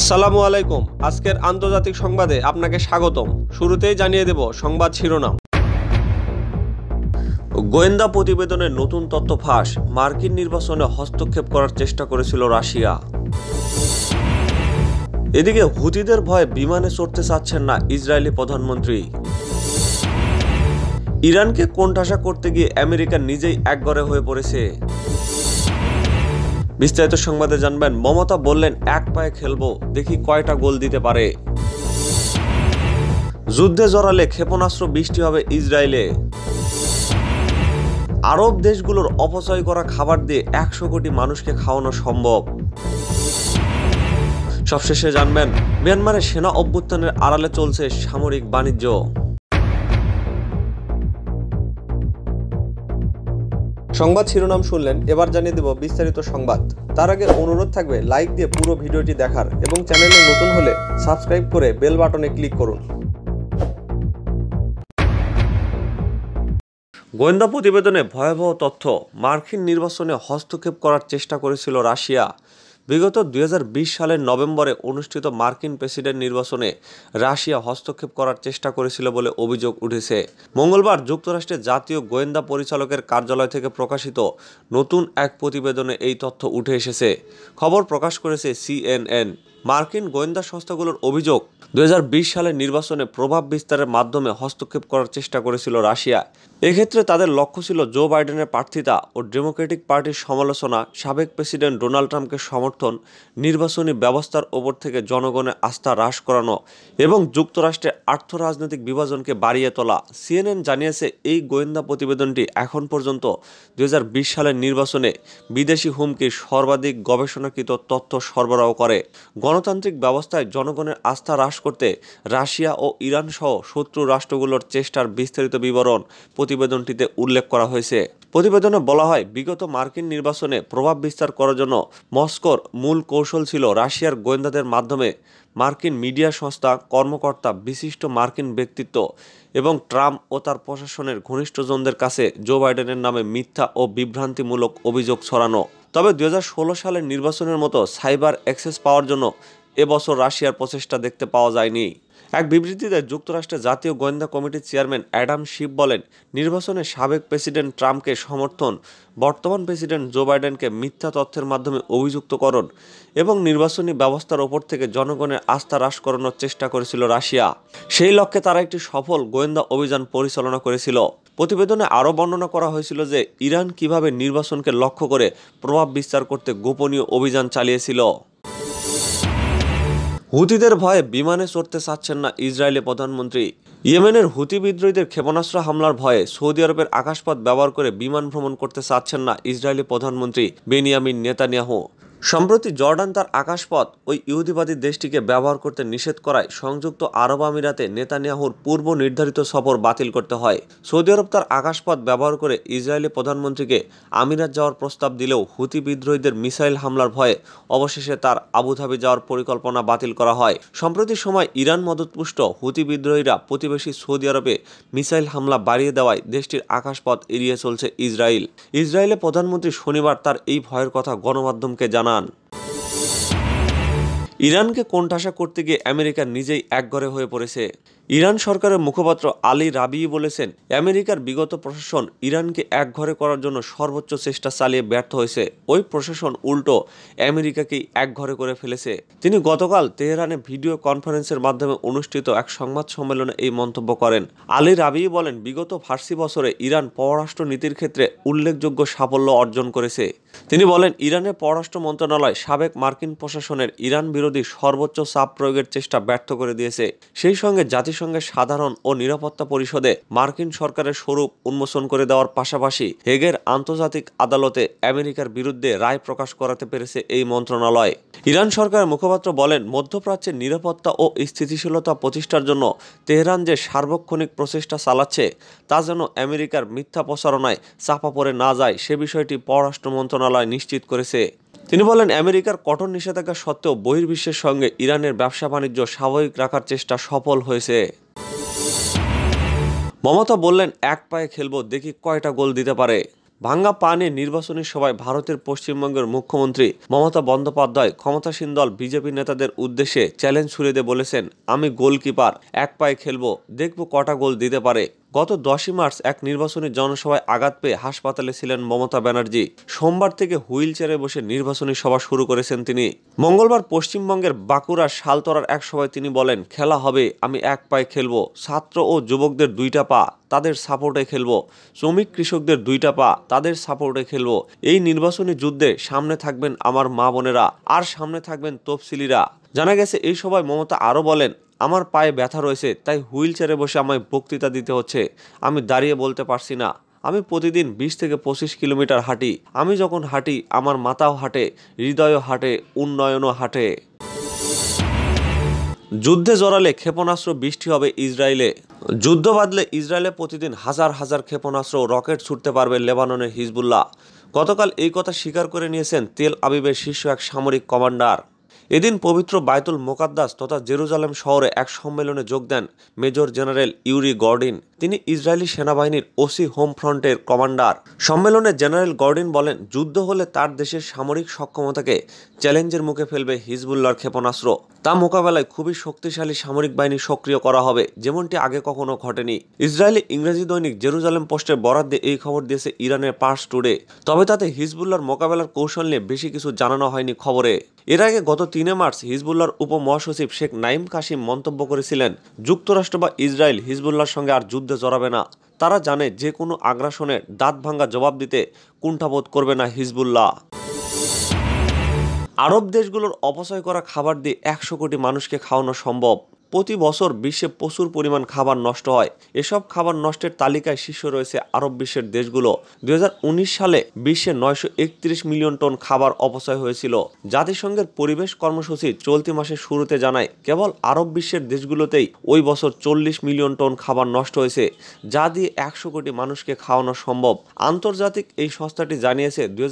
আসসালামু আলাইকুম আজকের আন্তর্জাতিক সংবাদে আপনাকে স্বাগতম শুরুতেই জানিয়ে দেব সংবাদ শিরোনাম গোয়েন্দা প্রতিবেদনে নতুন তথ্য ফাঁস মার্কিন নির্বাচনে হস্তক্ষেপ করার চেষ্টা করেছিল রাশিয়া এদিকে হুতিদের ভয়ে বিমানে চড়তে চাচ্ছেন না ইসরায়েলি প্রধানমন্ত্রী ইরানকে কোণঠাসা করতে গিয়ে আমেরিকা নিজেই একগড়ে হয়ে পড়েছে বিস্তারিত সংবাদে জানবেন মমতা বললেন এক পায়ে খেলবো দেখি কয়টা গোল দিতে পারে যুদ্ধে জড়ালে ক্ষেপণাস্ত্র বৃষ্টি হবে ইসরায়েলে আরব দেশগুলোর অপচয় করা খাবার দিয়ে একশো কোটি মানুষকে খাওয়ানো সম্ভব সবশেষে জানবেন মিয়ানমারের সেনা অভ্যুত্থানের আড়ালে চলছে সামরিক বাণিজ্য সংবাদ শিরোনাম শুনলেন এবার জানিয়ে দেব বিস্তারিত সংবাদ তার আগে অনুরোধ থাকবে লাইক দিয়ে পুরো ভিডিওটি দেখার এবং চ্যানেলে নতুন হলে সাবস্ক্রাইব করে বেল বাটনে ক্লিক করুন গোয়েন্দা প্রতিবেদনে ভয়াবহ তথ্য মার্কিন নির্বাচনে হস্তক্ষেপ করার চেষ্টা করেছিল রাশিয়া বিগত দুই সালের নভেম্বরে অনুষ্ঠিত মার্কিন প্রেসিডেন্ট নির্বাচনে রাশিয়া হস্তক্ষেপ করার চেষ্টা করেছিল বলে অভিযোগ উঠেছে মঙ্গলবার যুক্তরাষ্ট্রের জাতীয় গোয়েন্দা পরিচালকের কার্যালয় থেকে প্রকাশিত নতুন এক প্রতিবেদনে এই তথ্য উঠে এসেছে খবর প্রকাশ করেছে সিএনএন মার্কিন গোয়েন্দা সংস্থাগুলোর অভিযোগ দু সালের নির্বাচনে প্রভাব বিস্তারের মাধ্যমে হস্তক্ষেপ করার চেষ্টা করেছিল রাশিয়া এক্ষেত্রে তাদের লক্ষ্য ছিল জো বাইডেনের প্রার্থিতা ও ডেমোক্রেটিক পার্টির সমালোচনা সাবেক প্রেসিডেন্ট ডোনাল্ড ট্রাম্পকে সমর্থন নির্বাচনী ব্যবস্থার ওপর থেকে জনগণের আস্থা হ্রাস করানো এবং যুক্তরাষ্ট্রের আর্থরাজনৈতিক বিভাজনকে বাড়িয়ে তোলা সিএনএন জানিয়েছে এই গোয়েন্দা প্রতিবেদনটি এখন পর্যন্ত দু সালের নির্বাচনে বিদেশি হুমকি সর্বাধিক গবেষণাকৃত তথ্য সরবরাহ করে গণতান্ত্রিক ব্যবস্থায় জনগণের আস্থা হ্রাস করতে রাশিয়া ও ইরান সহ শত্রু রাষ্ট্রগুলোর চেষ্টার বিস্তারিত বিবরণ প্রতিবেদনটিতে উল্লেখ করা হয়েছে প্রতিবেদনে বলা হয় বিগত মার্কিন নির্বাচনে প্রভাব বিস্তার করার জন্য মস্কোর মূল কৌশল ছিল রাশিয়ার গোয়েন্দাদের মাধ্যমে মার্কিন মিডিয়া সংস্থা কর্মকর্তা বিশিষ্ট মার্কিন ব্যক্তিত্ব এবং ট্রাম্প ও তার প্রশাসনের ঘনিষ্ঠজনদের কাছে জো বাইডেনের নামে মিথ্যা ও বিভ্রান্তিমূলক অভিযোগ ছড়ানো তবে দু সালের নির্বাচনের মতো সাইবার অ্যাক্সেস পাওয়ার জন্য এবছর রাশিয়ার প্রচেষ্টা দেখতে পাওয়া যায়নি এক বিবৃতিতে যুক্তরাষ্ট্রের জাতীয় গোয়েন্দা কমিটির চেয়ারম্যান অ্যাডাম শিব বলেন নির্বাচনে সাবেক প্রেসিডেন্ট ট্রাম্পকে সমর্থন বর্তমান প্রেসিডেন্ট জো বাইডেনকে মিথ্যা তথ্যের মাধ্যমে অভিযুক্তকরণ এবং নির্বাচনী ব্যবস্থার ওপর থেকে জনগণের আস্থা হ্রাস করানোর চেষ্টা করেছিল রাশিয়া সেই লক্ষ্যে তারা একটি সফল গোয়েন্দা অভিযান পরিচালনা করেছিল প্রতিবেদনে আরও বর্ণনা করা হয়েছিল যে ইরান কিভাবে নির্বাচনকে লক্ষ্য করে প্রভাব বিস্তার করতে গোপনীয় অভিযান চালিয়েছিল হুতিদের ভয়ে বিমানে চড়তে চাচ্ছেন না ইসরায়েলি প্রধানমন্ত্রী ইয়েমেনের হুতি বিদ্রোহীদের ক্ষেপণাস্ত্র হামলার ভয়ে সৌদি আরবের আকাশপথ ব্যবহার করে বিমান ভ্রমণ করতে চাচ্ছেন না ইসরায়েলি প্রধানমন্ত্রী বেনিয়ামিন নেতানিয়াহু সম্প্রতি জর্ডান তার আকাশপথ ওই ইহুদিবাদী দেশটিকে ব্যবহার করতে নিষেধ করায় সংযুক্ত আরব আমিরাতে নেতানিয়াহুর পূর্ব নির্ধারিত সফর বাতিল করতে হয় সৌদি আরব তার আকাশপথ ব্যবহার করে ইসরায়েলি প্রধানমন্ত্রীকে আমিরাত যাওয়ার প্রস্তাব দিলেও হুতি বিদ্রোহীদের মিসাইল হামলার ভয়ে অবশেষে তার আবুধাবি যাওয়ার পরিকল্পনা বাতিল করা হয় সম্প্রতি সময় ইরান মদতপুষ্ট হুতি বিদ্রোহীরা প্রতিবেশী সৌদি আরবে মিসাইল হামলা বাড়িয়ে দেওয়ায় দেশটির আকাশপথ এড়িয়ে চলছে ইসরায়েল ইসরায়েলের প্রধানমন্ত্রী শনিবার তার এই ভয়ের কথা গণমাধ্যমকে জানান জানান ইরানকে কোণঠাসা করতে গিয়ে আমেরিকা নিজেই একঘরে হয়ে পড়েছে ইরান সরকারের মুখপাত্র আলী রাবি বলেছেন আমেরিকার বিগত প্রশাসন ইরানকে একঘরে করার জন্য সর্বোচ্চ চেষ্টা চালিয়ে ব্যর্থ হয়েছে ওই প্রশাসন উল্টো আমেরিকাকেই একঘরে করে ফেলেছে তিনি গতকাল তেহরানে ভিডিও কনফারেন্সের মাধ্যমে অনুষ্ঠিত এক সংবাদ সম্মেলনে এই মন্তব্য করেন আলী রাবি বলেন বিগত ফার্সি বছরে ইরান পররাষ্ট্র নীতির ক্ষেত্রে উল্লেখযোগ্য সাফল্য অর্জন করেছে তিনি বলেন ইরানের পররাষ্ট্র মন্ত্রণালয় সাবেক মার্কিন প্রশাসনের ইরান বিরোধী সর্বোচ্চ চাপ প্রয়োগের চেষ্টা ব্যর্থ করে দিয়েছে সেই সঙ্গে জাতিসংঘ জাতিসংঘের সাধারণ ও নিরাপত্তা পরিষদে মার্কিন সরকারের স্বরূপ উন্মোচন করে দেওয়ার পাশাপাশি হেগের আন্তর্জাতিক আদালতে আমেরিকার বিরুদ্ধে রায় প্রকাশ করাতে পেরেছে এই মন্ত্রণালয় ইরান সরকারের মুখপাত্র বলেন মধ্যপ্রাচ্যের নিরাপত্তা ও স্থিতিশীলতা প্রতিষ্ঠার জন্য তেহরান যে সার্বক্ষণিক প্রচেষ্টা চালাচ্ছে তা যেন আমেরিকার মিথ্যা প্রচারণায় চাপা পড়ে না যায় সে বিষয়টি পররাষ্ট্র মন্ত্রণালয় নিশ্চিত করেছে তিনি বলেন আমেরিকার কঠোর নিষেধাজ্ঞা সত্ত্বেও বহির্বিশ্বের সঙ্গে ইরানের ব্যবসা বাণিজ্য স্বাভাবিক রাখার চেষ্টা সফল হয়েছে মমতা বললেন এক পায়ে খেলব দেখি কয়টা গোল দিতে পারে ভাঙ্গা পানে নির্বাচনী সভায় ভারতের পশ্চিমবঙ্গের মুখ্যমন্ত্রী মমতা বন্দ্যোপাধ্যায় ক্ষমতাসীন দল বিজেপি নেতাদের উদ্দেশ্যে চ্যালেঞ্জ ছুড়ে দিয়ে বলেছেন আমি গোলকিপার এক পায়ে খেলব দেখব কটা গোল দিতে পারে গত দশই মার্চ এক নির্বাচনী জনসভায় আঘাত পেয়ে হাসপাতালে ছিলেন মমতা ব্যানার্জি সোমবার থেকে হুইল চেয়ারে বসে নির্বাচনী সভা শুরু করেছেন তিনি মঙ্গলবার পশ্চিমবঙ্গের বাঁকুড়ার শালতরার এক সভায় তিনি বলেন খেলা হবে আমি এক পায়ে খেলব ছাত্র ও যুবকদের দুইটা পা তাদের সাপোর্টে খেলব শ্রমিক কৃষকদের দুইটা পা তাদের সাপোর্টে খেলব এই নির্বাচনী যুদ্ধে সামনে থাকবেন আমার মা বোনেরা আর সামনে থাকবেন তফসিলিরা জানা গেছে এই সভায় মমতা আরও বলেন আমার পায়ে ব্যথা রয়েছে তাই হুইল চেয়ারে বসে আমায় বক্তৃতা দিতে হচ্ছে আমি দাঁড়িয়ে বলতে পারছি না আমি প্রতিদিন বিশ থেকে পঁচিশ কিলোমিটার হাঁটি আমি যখন হাঁটি আমার মাথাও হাঁটে হৃদয়ও হাঁটে উন্নয়নও হাঁটে যুদ্ধে জড়ালে ক্ষেপণাস্ত্র বৃষ্টি হবে ইসরায়েলে যুদ্ধ বাঁধলে ইসরায়েলে প্রতিদিন হাজার হাজার ক্ষেপণাস্ত্র রকেট ছুটতে পারবে লেবাননের হিজবুল্লাহ গতকাল এই কথা স্বীকার করে নিয়েছেন তেল আবিবের শীর্ষ এক সামরিক কমান্ডার এদিন পবিত্র বায়তুল মোকাদ্দাস তথা জেরুজালেম শহরে এক সম্মেলনে যোগ দেন মেজর জেনারেল ইউরি গর্ডিন তিনি ইসরায়েলি সেনাবাহিনীর ওসি হোম ফ্রন্টের কমান্ডার সম্মেলনে জেনারেল গর্ডিন বলেন যুদ্ধ হলে তার দেশের সামরিক সক্ষমতাকে চ্যালেঞ্জের মুখে ফেলবে হিজবুল্লার ক্ষেপণাস্ত্র তা মোকাবেলায় খুবই শক্তিশালী সামরিক বাহিনী সক্রিয় করা হবে যেমনটি আগে কখনো ঘটেনি ইসরায়েলি ইংরেজি দৈনিক জেরুজালেম পোস্টের বরাদ দিয়ে এই খবর দিয়েছে ইরানের পার্স টুডে তবে তাতে হিজবুল্লার মোকাবেলার কৌশল নিয়ে বেশি কিছু জানানো হয়নি খবরে এর আগে গত তিনে মার্চ হিজবুল্লার উপমহাসচিব শেখ নাইম কাশিম মন্তব্য করেছিলেন যুক্তরাষ্ট্র বা ইসরায়েল হিজবুল্লার সঙ্গে আর যুদ্ধ যুদ্ধে জড়াবে না তারা জানে যে কোনো আগ্রাসনে দাঁত ভাঙ্গা জবাব দিতে কুণ্ঠাবোধ করবে না হিজবুল্লাহ আরব দেশগুলোর অপচয় করা খাবার দিয়ে একশো কোটি মানুষকে খাওয়ানো সম্ভব প্রতি বছর বিশ্বে প্রচুর পরিমাণ খাবার নষ্ট হয় এসব খাবার নষ্টের তালিকায় শীর্ষ রয়েছে আরব বিশ্বের দেশগুলো দুই সালে বিশ্বে নয়শো মিলিয়ন টন খাবার অপচয় হয়েছিল জাতিসংঘের পরিবেশ কর্মসূচি চলতি মাসের শুরুতে জানায় কেবল আরব বিশ্বের দেশগুলোতেই ওই বছর চল্লিশ মিলিয়ন টন খাবার নষ্ট হয়েছে যা দিয়ে একশো কোটি মানুষকে খাওয়ানো সম্ভব আন্তর্জাতিক এই সংস্থাটি জানিয়েছে দুই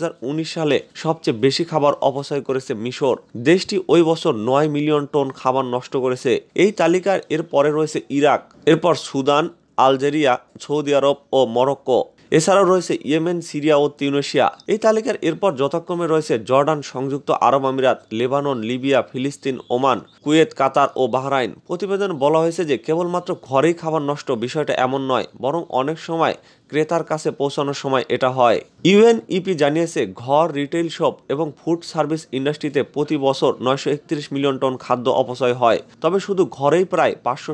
সালে সবচেয়ে বেশি খাবার অপচয় করেছে মিশর দেশটি ওই বছর নয় মিলিয়ন টন খাবার নষ্ট করেছে এই এই তালিকার এর পরে রয়েছে ইরাক এরপর সুদান আলজেরিয়া সৌদি আরব ও মরক্কো এছাড়াও রয়েছে ইয়েমেন সিরিয়া ও তিউনেশিয়া এই তালিকার এরপর যথাক্রমে রয়েছে জর্ডান সংযুক্ত আরব আমিরাত লেবানন লিবিয়া ফিলিস্তিন ওমান কুয়েত কাতার ও বাহরাইন প্রতিবেদন বলা হয়েছে যে কেবলমাত্র ঘরেই খাবার নষ্ট বিষয়টা এমন নয় বরং অনেক সময় ক্রেতার কাছে পৌঁছানোর সময় এটা হয় ইউএনইপি জানিয়েছে ঘর রিটেল শপ এবং ফুড সার্ভিস ইন্ডাস্ট্রিতে প্রতি বছর নয়শো মিলিয়ন টন খাদ্য অপচয় হয় তবে শুধু ঘরেই প্রায় পাঁচশো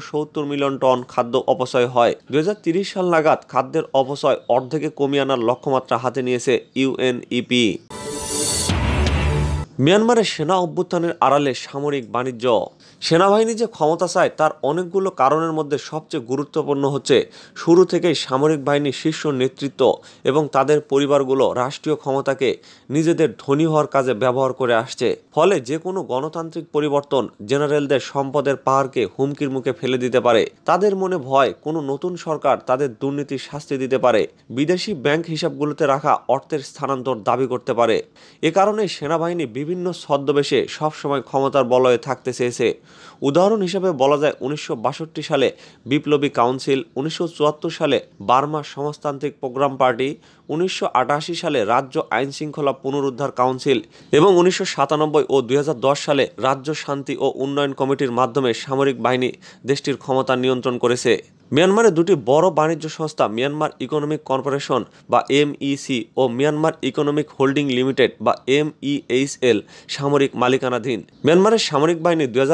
মিলিয়ন টন খাদ্য অপচয় হয় দু সাল নাগাদ খাদ্যের অপচয় অর্ধেকে কমিয়ে আনার লক্ষ্যমাত্রা হাতে নিয়েছে ইউএনইপি মিয়ানমারের সেনা অভ্যুত্থানের আড়ালে সামরিক বাণিজ্য সেনাবাহিনী যে ক্ষমতা চায় তার অনেকগুলো কারণের মধ্যে সবচেয়ে গুরুত্বপূর্ণ হচ্ছে শুরু থেকেই সামরিক বাহিনীর শীর্ষ নেতৃত্ব এবং তাদের পরিবারগুলো রাষ্ট্রীয় ক্ষমতাকে নিজেদের ধনী হওয়ার কাজে ব্যবহার করে আসছে ফলে যে কোনো গণতান্ত্রিক পরিবর্তন জেনারেলদের সম্পদের পাহাড়কে হুমকির মুখে ফেলে দিতে পারে তাদের মনে ভয় কোনো নতুন সরকার তাদের দুর্নীতির শাস্তি দিতে পারে বিদেশি ব্যাংক হিসাবগুলোতে রাখা অর্থের স্থানান্তর দাবি করতে পারে এ কারণে সেনাবাহিনী বিভিন্ন ছদ্মবেশে সবসময় ক্ষমতার বলয়ে থাকতে চেয়েছে উদাহরণ হিসেবে বলা যায় উনিশশো সালে বিপ্লবী কাউন্সিল উনিশশো সালে বার্মা সমাজতান্ত্রিক প্রোগ্রাম পার্টি উনিশশো সালে রাজ্য আইন শৃঙ্খলা পুনরুদ্ধার কাউন্সিল এবং উনিশশো ও দুই সালে রাজ্য শান্তি ও উন্নয়ন কমিটির মাধ্যমে সামরিক বাহিনী দেশটির ক্ষমতা নিয়ন্ত্রণ করেছে মিয়ানমারে দুটি বড় বাণিজ্য সংস্থা মিয়ানমার ইকোনমিক কর্পোরেশন বা এমইসি ও মিয়ানমার ইকোনমিক হোল্ডিং লিমিটেড বা এমইএইচএল সামরিক মালিকানাধীন মিয়ানমারের সামরিক বাহিনী দুই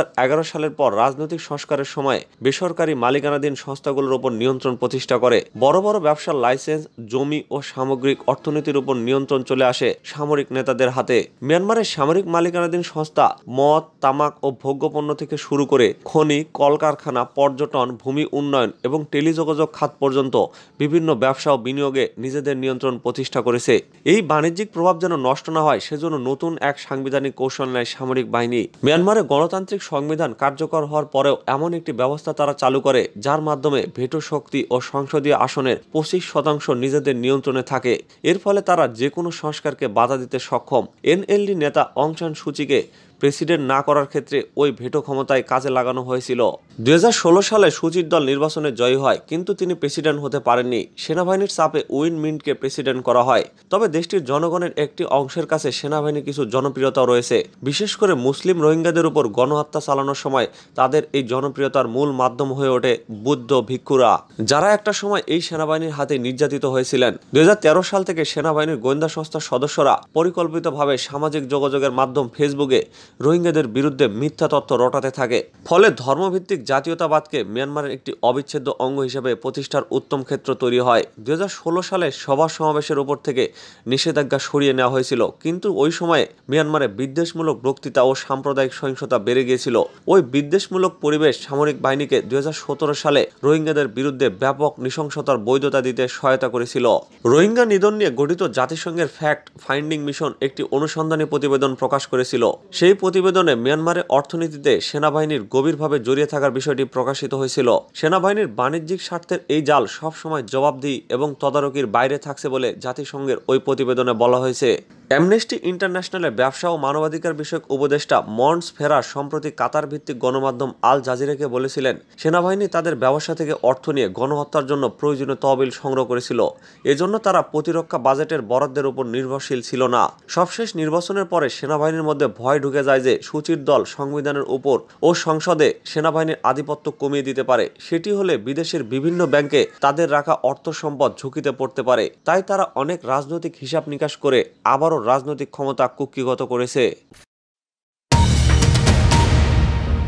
সালের পর রাজনৈতিক সংস্কারের সময় বেসরকারি মালিকানাধীন সংস্থাগুলোর ওপর নিয়ন্ত্রণ প্রতিষ্ঠা করে বড় বড় ব্যবসার লাইসেন্স জমি ও সামগ্রিক অর্থনীতির উপর নিয়ন্ত্রণ চলে আসে সামরিক নেতাদের হাতে মিয়ানমারের সামরিক মালিকানাধীন সংস্থা মদ তামাক ও ভোগ্যপণ্য থেকে শুরু করে খনি কলকারখানা পর্যটন ভূমি উন্নয়ন এবং টেলিযোগাযোগ খাত পর্যন্ত বিভিন্ন ব্যবসা ও বিনিয়োগে নিজেদের নিয়ন্ত্রণ প্রতিষ্ঠা করেছে এই বাণিজ্যিক প্রভাব যেন নষ্ট না হয় সেজন্য নতুন এক সাংবিধানিক কৌশল নেয় সামরিক বাহিনী মিয়ানমারে গণতান্ত্রিক সংবিধান কার্যকর হওয়ার পরেও এমন একটি ব্যবস্থা তারা চালু করে যার মাধ্যমে ভেটো শক্তি ও সংসদীয় আসনের পঁচিশ শতাংশ নিজেদের নিয়ন্ত্রণে থাকে এর ফলে তারা যে কোনো সংস্কারকে বাধা দিতে সক্ষম এনএলডি নেতা অংশান সূচিকে প্রেসিডেন্ট না করার ক্ষেত্রে ওই ভেটো ক্ষমতায় কাজে লাগানো হয়েছিল ষোলো সালে সুচির দল নির্বাচনে জয়ী হয় কিন্তু তিনি প্রেসিডেন্ট হতে পারেননি সেনাবাহিনীর চাপে উইন মিন্টকে প্রেসিডেন্ট করা হয় তবে দেশটির জনগণের একটি অংশের কাছে সেনাবাহিনী কিছু জনপ্রিয়তা রয়েছে বিশেষ করে মুসলিম রোহিঙ্গাদের উপর গণহত্যা চালানোর সময় তাদের এই জনপ্রিয়তার মূল মাধ্যম হয়ে ওঠে বুদ্ধ ভিক্ষুরা যারা একটা সময় এই সেনাবাহিনীর হাতে নির্যাতিত হয়েছিলেন দুই সাল থেকে সেনাবাহিনীর গোয়েন্দা সংস্থার সদস্যরা পরিকল্পিতভাবে সামাজিক যোগাযোগের মাধ্যম ফেসবুকে রোহিঙ্গাদের বিরুদ্ধে মিথ্যা তথ্য রটাতে থাকে ফলে ধর্মভিত্তিক জাতীয়তাবাদকে মিয়ানমারের একটি অবিচ্ছেদ্য অঙ্গ হিসেবে প্রতিষ্ঠার উত্তম ক্ষেত্র তৈরি হয় দু সালে সভা সমাবেশের উপর থেকে নিষেধাজ্ঞা সরিয়ে নেওয়া হয়েছিল কিন্তু ওই সময়ে মিয়ানমারে বিদ্বেষমূলক বক্তৃতা ও সাম্প্রদায়িক সহিংসতা বেড়ে গিয়েছিল ওই বিদ্বেষমূলক পরিবেশ সামরিক বাহিনীকে দু সালে রোহিঙ্গাদের বিরুদ্ধে ব্যাপক নৃশংসতার বৈধতা দিতে সহায়তা করেছিল রোহিঙ্গা নিধন নিয়ে গঠিত জাতিসংঘের ফ্যাক্ট ফাইন্ডিং মিশন একটি অনুসন্ধানী প্রতিবেদন প্রকাশ করেছিল সেই প্রতিবেদনে মিয়ানমারের অর্থনীতিতে সেনাবাহিনীর গভীরভাবে জড়িয়ে থাকার বিষয়টি প্রকাশিত হয়েছিল সেনাবাহিনীর বাণিজ্যিক স্বার্থের এই জাল সবসময় জবাবদিহি এবং তদারকির বাইরে থাকছে বলে জাতিসংঘের ওই প্রতিবেদনে বলা হয়েছে অ্যামনেস্টি ইন্টারন্যাশনালের ব্যবসা ও মানবাধিকার বিষয়ক উপদেষ্টা মন্স ফেরা সম্প্রতি কাতার ভিত্তিক গণমাধ্যম আল জাজিরাকে বলেছিলেন সেনাবাহিনী তাদের ব্যবসা থেকে অর্থ নিয়ে গণহত্যার জন্য প্রয়োজনীয় তহবিল সংগ্রহ করেছিল এজন্য তারা প্রতিরক্ষা বাজেটের বরাদ্দের উপর নির্ভরশীল ছিল না সবশেষ নির্বাচনের পরে সেনাবাহিনীর মধ্যে ভয় ঢুকে যায় যে সূচির দল সংবিধানের উপর ও সংসদে সেনাবাহিনীর আধিপত্য কমিয়ে দিতে পারে সেটি হলে বিদেশের বিভিন্ন ব্যাংকে তাদের রাখা অর্থ সম্পদ ঝুঁকিতে পড়তে পারে তাই তারা অনেক রাজনৈতিক হিসাব নিকাশ করে আবারও রাজনৈতিক ক্ষমতা কুক্ষিগত করেছে